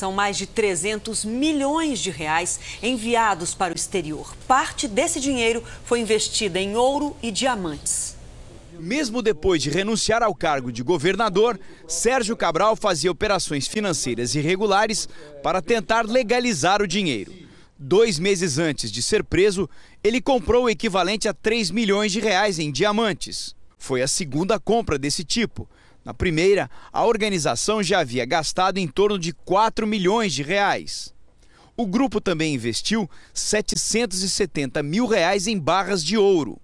São mais de 300 milhões de reais enviados para o exterior. Parte desse dinheiro foi investida em ouro e diamantes. Mesmo depois de renunciar ao cargo de governador, Sérgio Cabral fazia operações financeiras irregulares para tentar legalizar o dinheiro. Dois meses antes de ser preso, ele comprou o equivalente a 3 milhões de reais em diamantes. Foi a segunda compra desse tipo na primeira, a organização já havia gastado em torno de 4 milhões de reais. O grupo também investiu 770 mil reais em barras de ouro.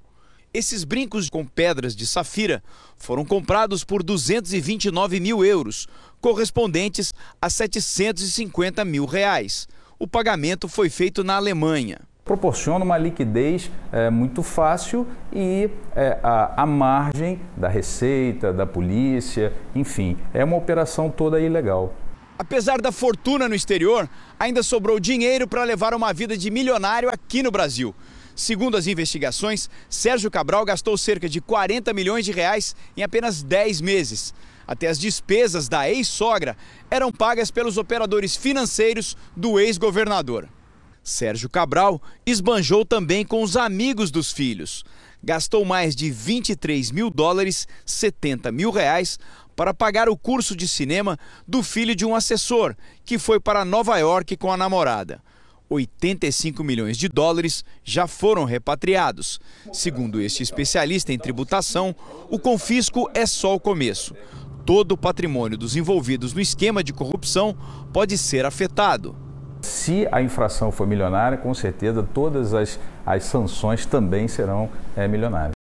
Esses brincos com pedras de safira foram comprados por 229 mil euros, correspondentes a 750 mil reais. O pagamento foi feito na Alemanha proporciona uma liquidez é, muito fácil e é, a, a, margem da receita, da polícia, enfim, é uma operação toda ilegal. Apesar da fortuna no exterior, ainda sobrou dinheiro para levar uma vida de milionário aqui no Brasil. Segundo as investigações, Sérgio Cabral gastou cerca de 40 milhões de reais em apenas 10 meses. Até as despesas da ex-sogra eram pagas pelos operadores financeiros do ex-governador. Sérgio Cabral esbanjou também com os amigos dos filhos. Gastou mais de 23 mil dólares, 70 mil reais, para pagar o curso de cinema do filho de um assessor, que foi para Nova York com a namorada. 85 milhões de dólares já foram repatriados. Segundo este especialista em tributação, o confisco é só o começo. Todo o patrimônio dos envolvidos no esquema de corrupção pode ser afetado. Se a infração for milionária, com certeza todas as, as sanções também serão é, milionárias.